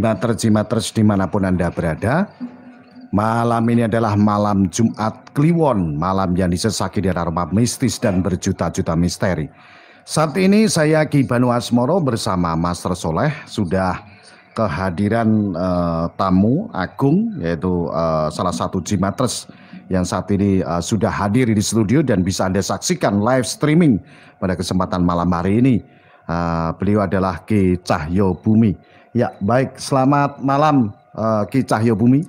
Jimaters-jimaters dimanapun Anda berada Malam ini adalah malam Jumat Kliwon Malam yang disesaki di aroma mistis dan berjuta-juta misteri Saat ini saya Ki Banu Asmoro bersama Master Soleh Sudah kehadiran uh, tamu agung Yaitu uh, salah satu Jimaters yang saat ini uh, sudah hadir di studio dan bisa Anda saksikan live streaming pada kesempatan malam hari ini. Uh, beliau adalah Ki Cahyo Bumi. Ya, baik. Selamat malam uh, Ki Cahyo Bumi.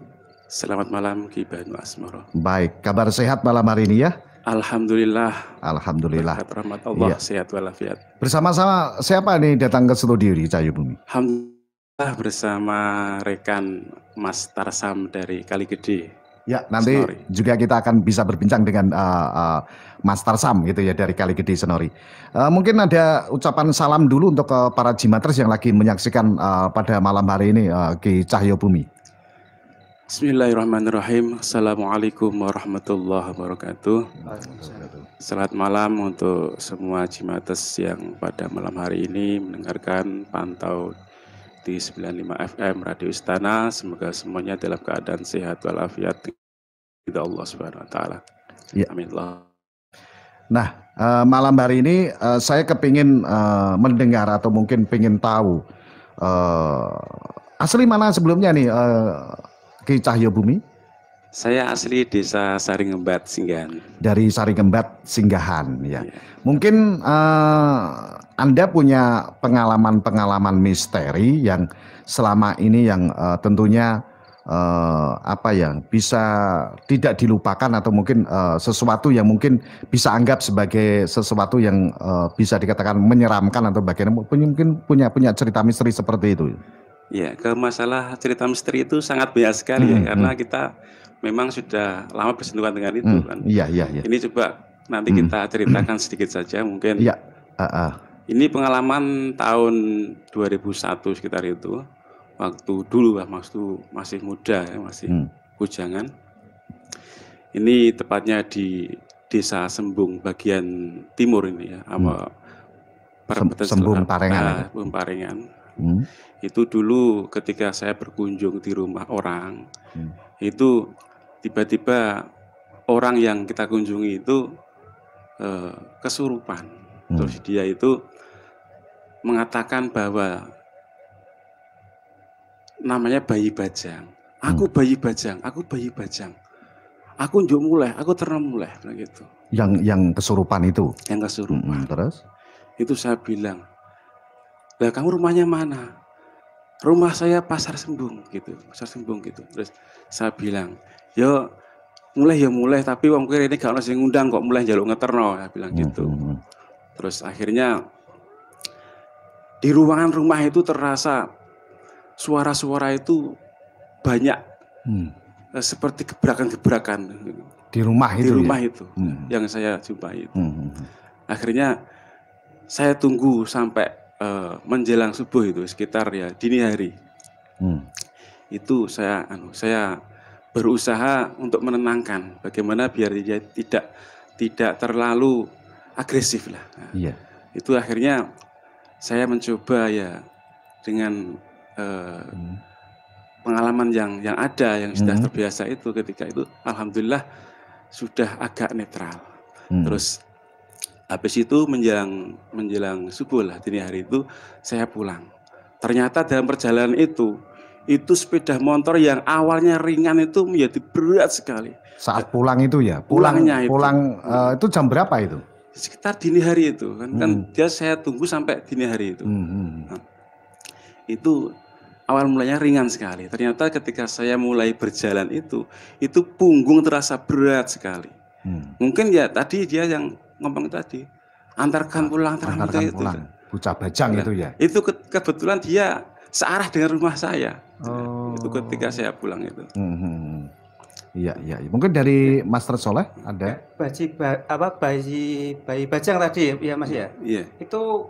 Selamat malam Ki Banu Asmoro. Baik, kabar sehat malam hari ini ya. Alhamdulillah. Alhamdulillah. Berkat rahmat Allah ya. sehat walafiat. Bersama-sama siapa nih datang ke studio di Cahyo Bumi? Alhamdulillah bersama rekan Mas Tarsam dari Kaligede. Ya, nanti Senori. juga kita akan bisa berbincang dengan uh, uh, Mas Tarsam gitu ya dari Kali Gede Senori. Uh, mungkin ada ucapan salam dulu untuk uh, para jimaters yang lagi menyaksikan uh, pada malam hari ini uh, Cahyo Bumi. Bismillahirrahmanirrahim. Assalamualaikum warahmatullahi wabarakatuh. Selamat malam untuk semua jimatres yang pada malam hari ini mendengarkan pantau di 95 FM Radio Istana. Semoga semuanya dalam keadaan sehat walafiat tidak Allah Subhanahu wa taala. Ya. Amin Allah. Nah, eh, malam hari ini eh, saya kepingin eh, mendengar atau mungkin pingin tahu asli mana sebelumnya nih Ki Cahyo Bumi? Saya asli desa Saringembat, Singgahan. Dari Saringembat, Singgahan, ya. Yeah. Mungkin uh, Anda punya pengalaman-pengalaman misteri yang selama ini yang uh, tentunya uh, apa yang bisa tidak dilupakan atau mungkin uh, sesuatu yang mungkin bisa anggap sebagai sesuatu yang uh, bisa dikatakan menyeramkan atau bagaimana mungkin punya punya cerita misteri seperti itu. Ya, ke masalah cerita misteri itu sangat banyak sekali ya, hmm, ya, karena hmm. kita memang sudah lama bersentuhan dengan itu hmm, kan. Iya, iya, iya. Ini coba nanti hmm. kita ceritakan hmm. sedikit saja mungkin. Iya. Uh, uh. Ini pengalaman tahun 2001 sekitar itu, waktu dulu lah, waktu masih muda ya, masih hmm. bujangan. Ini tepatnya di Desa Sembung bagian timur ini ya, apa hmm. Sem Sembung Parengan. Ah, Sembung Parengan Hmm. Itu dulu ketika saya berkunjung di rumah orang, hmm. itu tiba-tiba orang yang kita kunjungi itu eh, kesurupan. Hmm. Terus dia itu mengatakan bahwa namanya bayi bajang. Aku hmm. bayi bajang, aku bayi bajang. Aku njuk mulai, aku ternam mulai, gitu. Yang yang kesurupan itu. Yang kesurupan. Hmm, terus? Itu saya bilang, lah kamu rumahnya mana? Rumah saya pasar sembung gitu, pasar sembung gitu. Terus saya bilang, yo mulai ya mulai tapi wong ini gak ono sing ngundang kok mulai jaluk ngeterno saya bilang hmm, gitu. Hmm, hmm. Terus akhirnya di ruangan rumah itu terasa suara-suara itu banyak hmm. Eh, seperti gebrakan-gebrakan gitu. di rumah itu di ya? rumah ya? itu hmm. yang saya jumpai itu hmm. akhirnya saya tunggu sampai uh, menjelang subuh itu sekitar ya dini hari. Hmm. Itu saya anu saya berusaha untuk menenangkan bagaimana biar dia tidak tidak terlalu agresif lah. Nah, yeah. Itu akhirnya saya mencoba ya dengan uh, hmm. pengalaman yang yang ada yang sudah hmm. terbiasa itu ketika itu alhamdulillah sudah agak netral. Hmm. Terus habis itu menjelang menjelang subuh lah dini hari itu saya pulang. Ternyata dalam perjalanan itu itu sepeda motor yang awalnya ringan itu menjadi berat sekali. Saat pulang itu ya, pulang, pulangnya itu. pulang uh, itu jam berapa itu? Sekitar dini hari itu kan, kan hmm. kan dia saya tunggu sampai dini hari itu. Hmm, hmm, hmm. Nah, itu awal mulanya ringan sekali. Ternyata ketika saya mulai berjalan itu, itu punggung terasa berat sekali. Hmm. Mungkin ya tadi dia yang ngomong tadi antarkan pulang antarkan, itu, pulang itu. bocah bajang iya. itu ya itu ke kebetulan dia searah dengan rumah saya oh. itu ketika saya pulang itu hmm. hmm, hmm. Iya, iya, iya. Mungkin dari iya. Master Soleh ada eh, bayi ba, apa bayi bayi bajang tadi ya Mas ya. Iya. Itu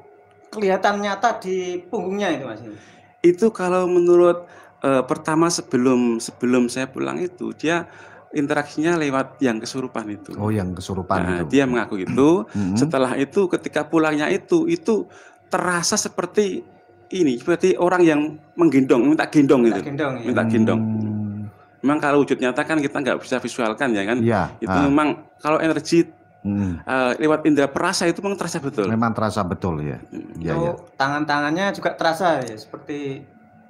kelihatan nyata di punggungnya itu Mas. Ya? Itu kalau menurut uh, pertama sebelum sebelum saya pulang itu dia interaksinya lewat yang kesurupan itu. Oh, yang kesurupan nah, itu. Dia mengaku itu. Mm-hmm. Setelah itu, ketika pulangnya itu, itu terasa seperti ini, seperti orang yang menggendong, minta gendong minta itu. Gendong, ya. Minta gendong. Hmm. Memang kalau wujud nyata kan kita nggak bisa visualkan ya kan. Ya, itu ah. memang kalau energi Hmm. Uh, lewat indera perasa itu memang terasa betul. Memang terasa betul ya. Hmm. ya, ya. Tangan-tangannya juga terasa ya seperti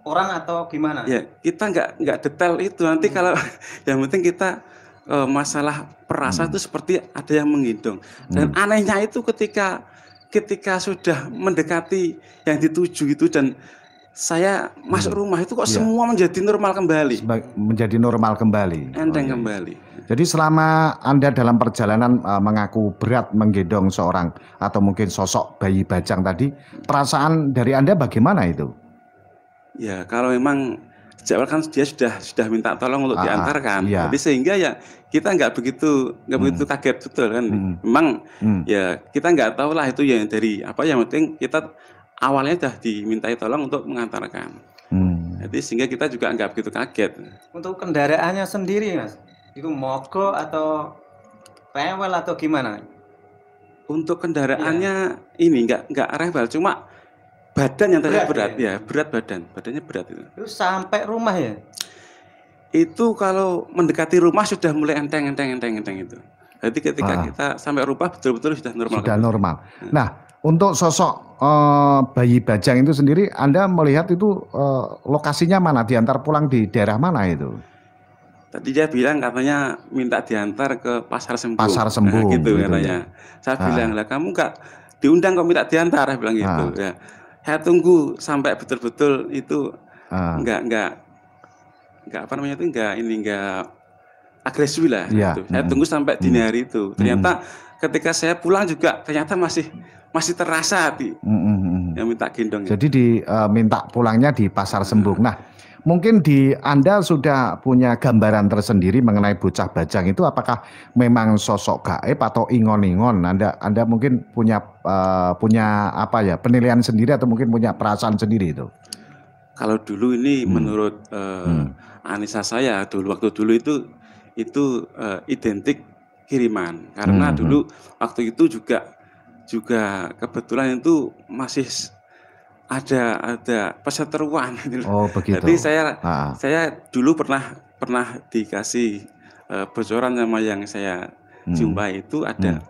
orang atau gimana? Ya, kita nggak nggak detail itu. Nanti hmm. kalau yang penting kita e, masalah perasa hmm. itu seperti ada yang menghitung. Dan hmm. anehnya itu ketika ketika sudah mendekati yang dituju itu dan saya masuk hmm. rumah itu kok ya. semua menjadi normal kembali. menjadi normal kembali. Enteng oh, iya. kembali. Jadi selama Anda dalam perjalanan uh, mengaku berat menggendong seorang atau mungkin sosok bayi bajang tadi, perasaan dari Anda bagaimana itu? Ya, kalau memang sejak awal kan dia sudah sudah minta tolong untuk ah, ah diantarkan. Iya. Jadi sehingga ya kita nggak begitu nggak hmm. begitu kaget betul kan. Hmm. Memang hmm. ya kita nggak tahu lah itu yang dari apa yang penting kita awalnya sudah dimintai tolong untuk mengantarkan. Hmm. Jadi sehingga kita juga nggak begitu kaget. Untuk kendaraannya sendiri mas, itu mogok atau rewel atau gimana? Untuk kendaraannya ya. ini nggak nggak rewel, cuma Badan yang terlihat berat, berat ya? ya, berat badan, badannya berat itu. Itu sampai rumah ya? Itu kalau mendekati rumah sudah mulai enteng, enteng, enteng, enteng itu. Jadi ketika ah. kita sampai rumah betul-betul sudah normal. Sudah kan? normal. Hmm. Nah, untuk sosok uh, bayi bajang itu sendiri, Anda melihat itu uh, lokasinya mana? Diantar pulang di daerah mana itu? Tadi dia bilang katanya minta diantar ke pasar sembuh. Pasar sembuh. Nah, gitu, gitu katanya. Ya. Saya ah. bilang lah kamu nggak diundang kok minta diantar, bilang gitu. Ah. Ya saya tunggu sampai betul-betul itu ah. nggak enggak nggak apa namanya itu nggak ini enggak agresif lah ya. gitu. saya hmm. tunggu sampai dini hmm. hari itu ternyata hmm. ketika saya pulang juga ternyata masih masih terasa hati Hmm. hmm, hmm. yang minta gendong ya. jadi di uh, minta pulangnya di pasar sembung nah mungkin di Anda sudah punya gambaran tersendiri mengenai bocah bajang itu apakah memang sosok gaib atau ingon-ingon Anda Anda mungkin punya uh, punya apa ya penilaian sendiri atau mungkin punya perasaan sendiri itu kalau dulu ini hmm. menurut uh, hmm. Eh, Anissa saya dulu waktu dulu itu itu uh, identik kiriman karena hmm, hmm. dulu waktu itu juga juga kebetulan itu masih ada ada perseteruan Oh begitu. Jadi saya nah. saya dulu pernah pernah dikasih uh, bocoran sama yang saya hmm. jumpai itu ada hmm.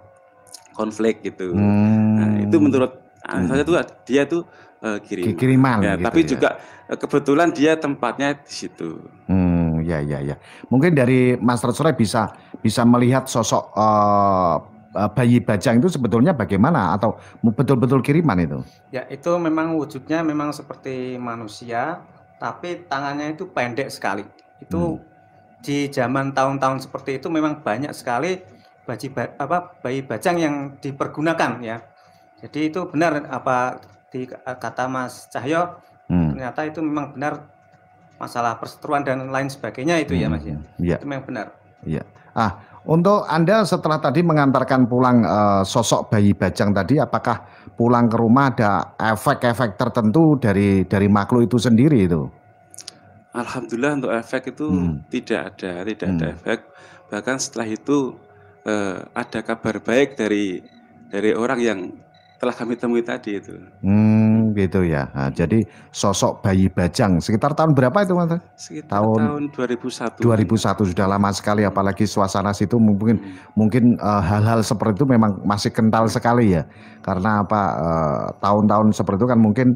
konflik gitu. Hmm. Nah, itu menurut ah, hmm. saya tuh dia tuh uh, kirim. kiriman. Ya, gitu, tapi ya. juga eh, kebetulan dia tempatnya di situ. Hmm ya ya ya. Mungkin dari Master Sore bisa bisa melihat sosok uh, Eh, bayi bajang itu sebetulnya bagaimana atau betul-betul kiriman itu? Ya, itu memang wujudnya memang seperti manusia, tapi tangannya itu pendek sekali. Itu hmm. di zaman tahun-tahun seperti itu memang banyak sekali bayi apa bayi bajang yang dipergunakan ya. Jadi itu benar apa di eh, kata Mas Cahyo hmm. ternyata itu memang benar masalah perseteruan dan lain sebagainya itu ya, hmm. ya Mas ya. Iya. Itu memang benar. Iya. Ah, untuk Anda setelah tadi mengantarkan pulang uh, sosok bayi bajang tadi, apakah pulang ke rumah ada efek-efek tertentu dari dari makhluk itu sendiri itu? Alhamdulillah untuk efek itu hmm. tidak ada, tidak hmm. ada efek. Bahkan setelah itu uh, ada kabar baik dari dari orang yang telah kami temui tadi itu. Hmm gitu ya. Nah, jadi sosok Bayi Bajang sekitar tahun berapa itu Mas? Sekitar tahun, tahun 2001. 2001 sudah lama sekali apalagi suasana situ mungkin hmm. mungkin eh, hal-hal uh, seperti itu memang masih kental sekali ya. Karena apa eh, tahun-tahun uh, seperti itu kan mungkin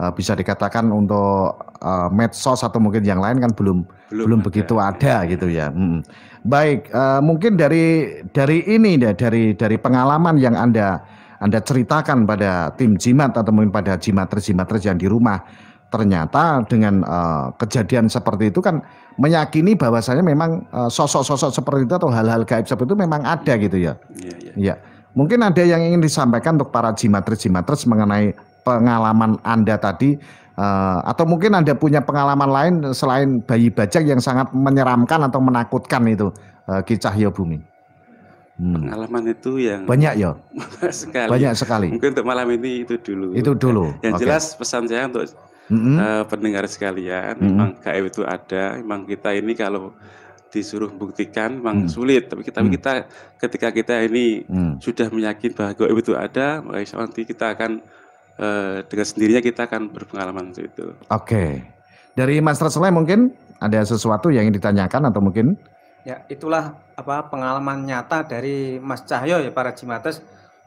uh, bisa dikatakan untuk uh, medsos atau mungkin yang lain kan belum belum, belum ada. begitu ada ya. gitu ya. Hmm. Baik, uh, mungkin dari dari ini ya dari dari pengalaman yang Anda anda ceritakan pada tim jimat atau mungkin pada jimat terjimat yang di rumah, ternyata dengan uh, kejadian seperti itu kan meyakini bahwasanya memang eh, sosok-sosok seperti itu atau hal-hal gaib seperti itu memang ada gitu ya. Iya. Yeah, ya. Iya. Mungkin ada yang ingin disampaikan untuk para jimaters terus mengenai pengalaman Anda tadi uh, atau mungkin Anda punya pengalaman lain selain bayi bajak yang sangat menyeramkan atau menakutkan itu uh, kicah ya Bumi. Hmm. Pengalaman itu yang banyak ya. sekali. Banyak sekali. Mungkin untuk malam ini itu dulu. Itu dulu. Yang okay. jelas pesan saya untuk mm-hmm. uh, pendengar sekalian, mm-hmm. memang gaib itu ada. Memang kita ini kalau disuruh buktikan memang hmm. sulit tapi kita hmm. kita ketika kita ini hmm. sudah meyakini bahwa gaib itu ada maka insya nanti kita akan uh, dengan sendirinya kita akan berpengalaman untuk itu oke okay. dari Master Rasulullah mungkin ada sesuatu yang ditanyakan atau mungkin ya itulah apa pengalaman nyata dari Mas Cahyo ya para Cimates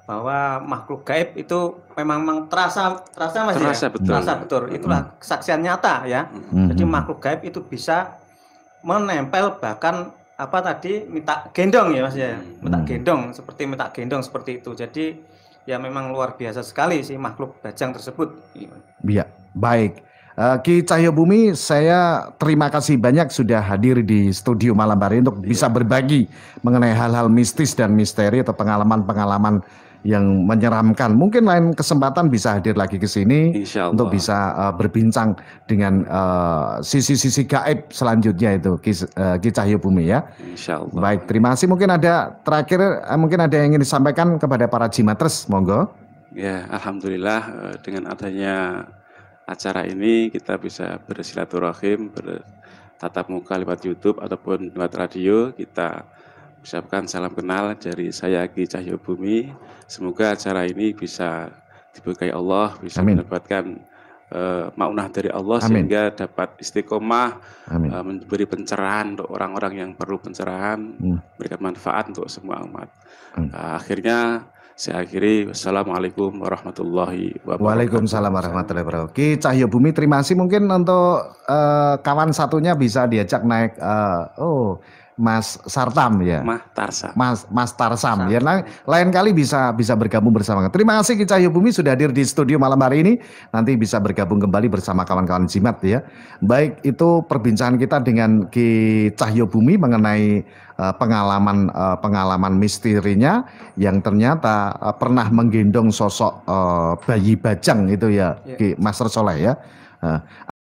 bahwa makhluk gaib itu memang, memang terasa terasa Mas ya? terasa, ya? betul. terasa betul itulah mm. kesaksian nyata ya mm. jadi hmm. makhluk gaib itu bisa menempel bahkan apa tadi minta gendong ya Mas ya hmm. minta mm. gendong seperti minta gendong seperti itu jadi ya memang luar biasa sekali sih makhluk bajang tersebut iya baik Eh, Ki Cahyo Bumi, saya terima kasih banyak sudah hadir di studio malam hari untuk iya. bisa berbagi mengenai hal-hal mistis dan misteri atau pengalaman-pengalaman yang menyeramkan. Mungkin lain kesempatan bisa hadir lagi ke sini untuk bisa uh, berbincang dengan eh, sisi-sisi uh, gaib selanjutnya itu Ki, uh, Ki Cahyo Bumi ya. Insya Baik, terima kasih. Mungkin ada terakhir uh, mungkin ada yang ingin disampaikan kepada para jimatres, monggo. Ya, alhamdulillah dengan adanya acara ini kita bisa bersilaturahim, bertatap muka lewat YouTube ataupun lewat radio. Kita ucapkan salam kenal dari saya Ki Cahyo Bumi. Semoga acara ini bisa diberkahi Allah, bisa Amin. mendapatkan eh, maunah dari Allah Amin. sehingga dapat istiqomah Amin. Eh, memberi pencerahan untuk orang-orang yang perlu pencerahan, hmm. memberikan manfaat untuk semua umat. Amin. Eh, akhirnya saya akhiri. Wassalamualaikum warahmatullahi wabarakatuh. Waalaikumsalam warahmatullahi wabarakatuh. Ki Cahyo Bumi, terima kasih. Mungkin untuk uh, kawan satunya bisa diajak naik. Uh, oh, Mas Sartam ya. Mas Tarsam. Mas Mas Tarsam. Ya lain, nah, lain kali bisa bisa bergabung bersama. Terima kasih Ki Cahyo Bumi sudah hadir di studio malam hari ini. Nanti bisa bergabung kembali bersama kawan-kawan Jimat ya. Baik itu perbincangan kita dengan Ki Cahyo Bumi mengenai uh, pengalaman uh, pengalaman misterinya yang ternyata uh, pernah menggendong sosok bayi bajang itu ya, yeah. Ki Mas Soleh ya.